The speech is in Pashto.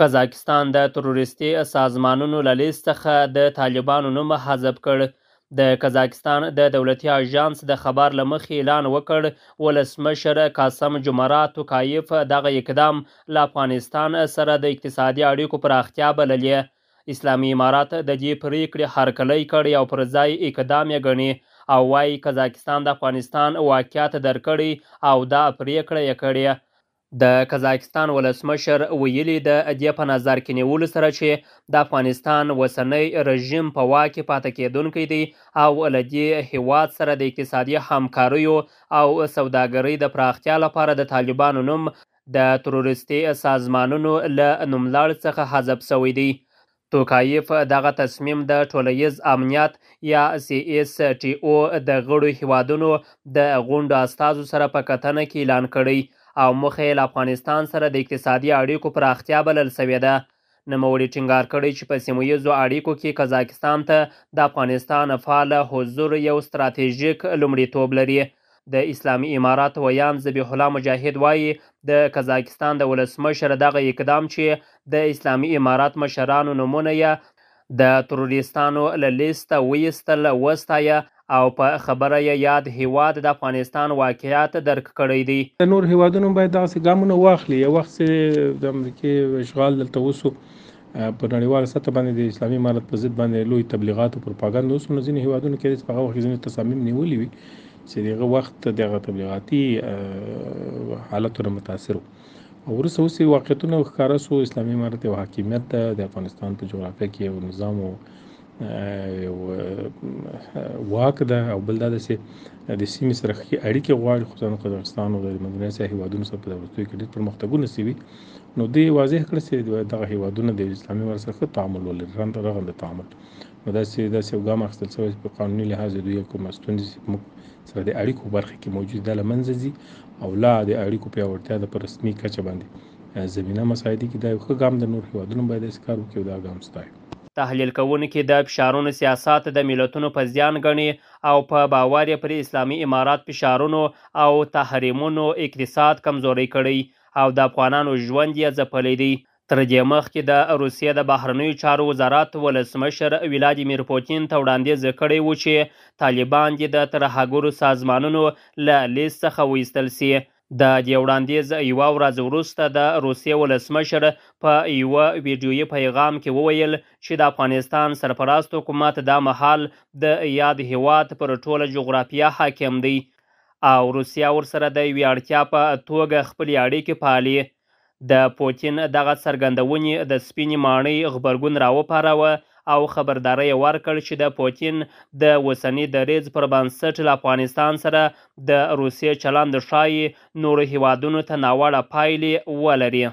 قزاقستان د تروریستي سازمانونو له لیست څخه د طالبانو نوم حذف کړ د قزاقستان د دولتي اژانس د خبر له مخې اعلان وکړ ولسمشر قاسم جمره توکایف دغه اقدام له افغانستان سره د اقتصادي اړیکو پراختیا بللې اسلامي امارات د دې پریکړې هرکلی کړی او پر ځای اقدام یې ګڼي او وایي قزاقستان د افغانستان واقعیت درکړي او دا پریکړه یې کړې د قزاقستان ولسمشر ویلي د دې په نظر کې نیولو سره چې د افغانستان وسنۍ رژیم په واک کې پاتې کېدونکی دی او له دې هیواد سره د اقتصادي همکاریو او سوداګرۍ د پراختیا لپاره د طالبانو نوم د تروریستي سازمانونو له نوملاړ څخه حذف سوی دی توکایف دغه تصمیم د ټولنیز امنیت یا سی اس ټی او د غړو هیوادونو د غونډو استازو سره په کتنه کې اعلان کړی او موخه یې له افغانستان سره د اقتصادي اړیکو پراختیا بلل سوې ده نوموړي ټینګار کړی چې په سیمه ییزو اړیکو کې قزاقستان ته د افغانستان فعال حضور یو ستراتیژیک لومړیتوب لري د اسلامي امارات ویان ذبیح الله مجاهد وایي د قزاقستان د ولسمشر دغه اقدام چې د اسلامي امارات مشرانو نمونه یې د تروریستانو له لیسته ویستل وستایه او په خبره یې یاد هیواد د افغانستان واقعیت درک کړی دی نور هیوادونو باید داسې ګامونه واخلي یو وخت د امریکای اشغال دلته وسو په نړیوال سطح باندې د اسلامي امارت په ضد باندې لوی تبلیغات او پروپاګاندا اوس نو ځینې هیوادونو کې د هغه وخت ځینې تصامیم نیولې وي چې دغه وخت دغه تبلیغاتي حالتونه متاثر او ورسره اوس واقعیتونه ښکارا سو اسلامي امارت او حاکمیت د افغانستان په جغرافیه کې او نظام او یو واک ده او بل دا ده چې د سیمې سره ښې اړیکې غواړي خصوصا قزاقستان او د مدني اسیا هیوادونو سره په دولتو کې ډېر پرمختګونه سوي نو دې واضح کړ چې دغه هیوادونه د اسلامي ورسره ښه تعامل ولري رغند رغند تعامل نو داسې داسې یو ګام اخیستل شوی په قانوني لحاظ دوی کوم ستونزې موږ سره د اړیکو برخه کې موجود ده لمنځه ځي او لا د اړیکو پیاوړتیا د پر رسمي کچه باندې زمينه مساعدې کې دا یو ښه ګام د نور هیوادونو باید اسکار وکړي دا ګام ستایي تحلیل کوونکي د فشارونو سیاست د ملتونو په زیان ګڼي او په باور پر اسلامي امارات فشارونو او تحریمونو اقتصاد کمزوري کړي او د افغانانو ژوند یې ځپلی دی تر دې مخکې د روسیې د بهرنیو چارو وزارت ولسمشر ولادیمیر پوتین ته وړاندیز کړی و چې طالبان دې د ترهګرو سازمانونو له لیست څخه وایستل سي د دې وړاندیز یوه ورځ وروسته د روسیې ولسمشر په یوه ویډیویي پیغام کې وویل چې د افغانستان سرپرست حکومت دا مهال د یاد هیواد پر ټوله جغرافیه حاکم دی او روسیا ورسره د یوې اړتیا په توګه خپلې اړیکې پالي د پوتین دغه څرګندونې د سپینې ماڼۍ غبرګون راوپاروه او خبرداری ورکړ چې د پوتین د اوسني دریځ پر بنسټ له افغانستان سره د روسیې چلند ښایي نورو هیوادونو ته ناوړه پایلې ولري